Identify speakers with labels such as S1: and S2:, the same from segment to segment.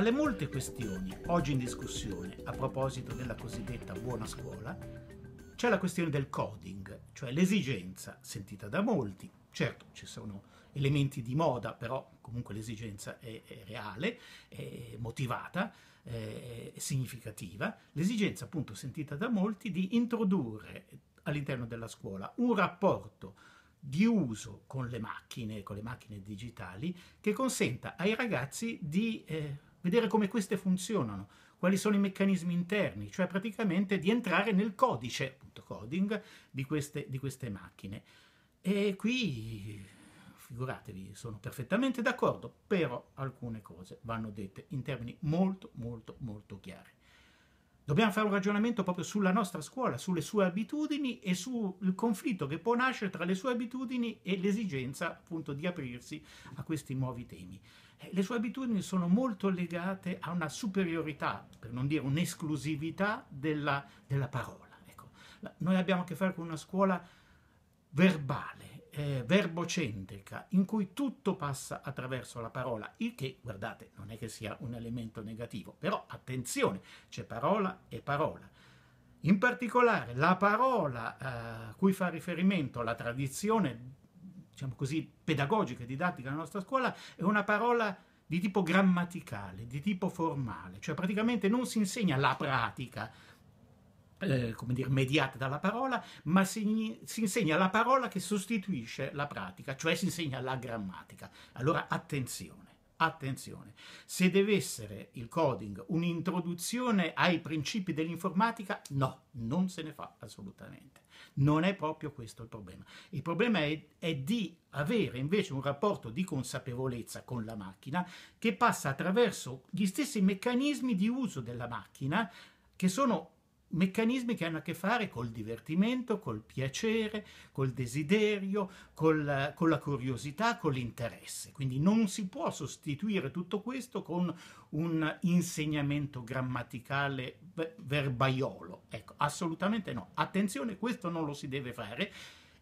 S1: Tra le molte questioni oggi in discussione a proposito della cosiddetta buona scuola, c'è la questione del coding, cioè l'esigenza sentita da molti. Certo, ci sono elementi di moda, però comunque l'esigenza è, è reale, è motivata, è significativa. L'esigenza appunto sentita da molti di introdurre all'interno della scuola un rapporto di uso con le macchine, con le macchine digitali, che consenta ai ragazzi di eh, vedere come queste funzionano, quali sono i meccanismi interni, cioè praticamente di entrare nel codice, appunto coding, di queste, di queste macchine. E qui, figuratevi, sono perfettamente d'accordo, però alcune cose vanno dette in termini molto, molto, molto chiari. Dobbiamo fare un ragionamento proprio sulla nostra scuola, sulle sue abitudini e sul conflitto che può nascere tra le sue abitudini e l'esigenza appunto di aprirsi a questi nuovi temi. Eh, le sue abitudini sono molto legate a una superiorità, per non dire un'esclusività della, della parola. Ecco. Noi abbiamo a che fare con una scuola verbale eh, verbocentrica in cui tutto passa attraverso la parola, il che, guardate, non è che sia un elemento negativo, però attenzione, c'è parola e parola. In particolare la parola a eh, cui fa riferimento la tradizione, diciamo così, pedagogica e didattica della nostra scuola è una parola di tipo grammaticale, di tipo formale, cioè praticamente non si insegna la pratica, eh, come dire, mediate dalla parola, ma si, si, insegna la parola che sostituisce la pratica, cioè si insegna la grammatica. Allora attenzione, attenzione. Se deve essere il coding un'introduzione ai principi dell'informatica, no, non se ne fa assolutamente. Non è proprio questo il problema. Il problema è, è di avere invece un rapporto di consapevolezza con la macchina che passa attraverso gli stessi meccanismi di uso della macchina che sono meccanismi che hanno a che fare col divertimento, col piacere, col desiderio, col, con la curiosità, con l'interesse. Quindi non si può sostituire tutto questo con un insegnamento grammaticale verbaiolo. Ecco, assolutamente no. Attenzione, questo non lo si deve fare.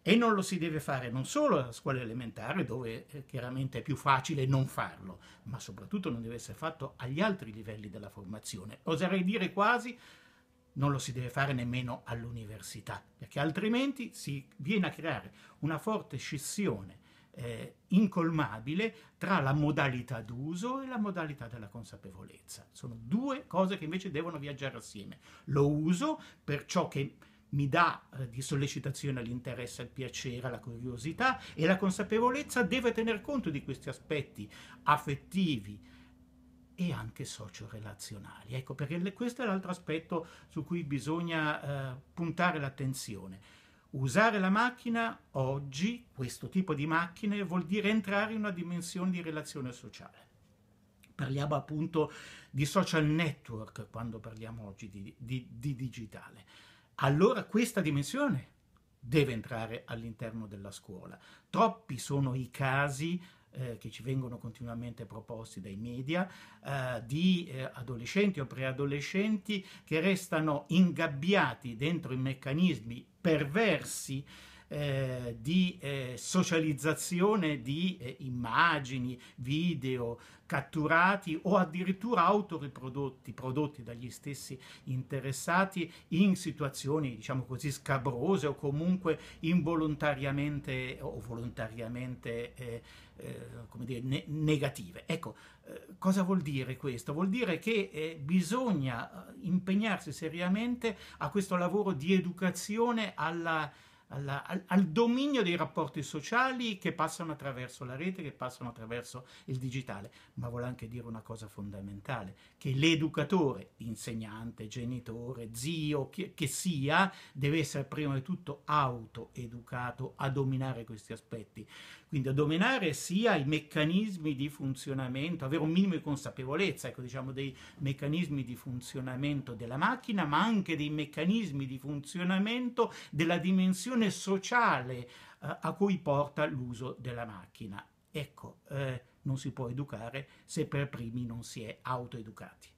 S1: E non lo si deve fare non solo alla scuola elementare, dove eh, chiaramente è più facile non farlo, ma soprattutto non deve essere fatto agli altri livelli della formazione. Oserei dire quasi non lo si deve fare nemmeno all'università, perché altrimenti si viene a creare una forte scissione eh, incolmabile tra la modalità d'uso e la modalità della consapevolezza. Sono due cose che invece devono viaggiare assieme. Lo uso per ciò che mi dà eh, di sollecitazione all'interesse, al piacere, alla curiosità e la consapevolezza deve tener conto di questi aspetti affettivi, e anche socio-relazionali. Ecco perché questo è l'altro aspetto su cui bisogna eh, puntare l'attenzione. Usare la macchina oggi, questo tipo di macchine, vuol dire entrare in una dimensione di relazione sociale. Parliamo appunto di social network quando parliamo oggi di, di, di digitale. Allora questa dimensione deve entrare all'interno della scuola. Troppi sono i casi eh, che ci vengono continuamente proposti dai media, eh, di eh, adolescenti o preadolescenti che restano ingabbiati dentro i meccanismi perversi eh, di eh, socializzazione di eh, immagini, video catturati o addirittura autoriprodotti, prodotti dagli stessi interessati in situazioni, diciamo così, scabrose o comunque involontariamente o volontariamente eh, eh, come dire, ne- negative. Ecco, eh, cosa vuol dire questo? Vuol dire che bisogna impegnarsi seriamente a questo lavoro di educazione alla alla, al, al, dominio dei rapporti sociali che passano attraverso la rete, che passano attraverso il digitale. Ma vuole anche dire una cosa fondamentale, che l'educatore, insegnante, genitore, zio, che, che sia, deve essere prima di tutto autoeducato a dominare questi aspetti. Quindi a dominare sia i meccanismi di funzionamento, avere un minimo di consapevolezza, ecco, diciamo, dei meccanismi di funzionamento della macchina, ma anche dei meccanismi di funzionamento della dimensione coesione sociale eh, a cui porta l'uso della macchina. Ecco, eh, non si può educare se per primi non si è autoeducati.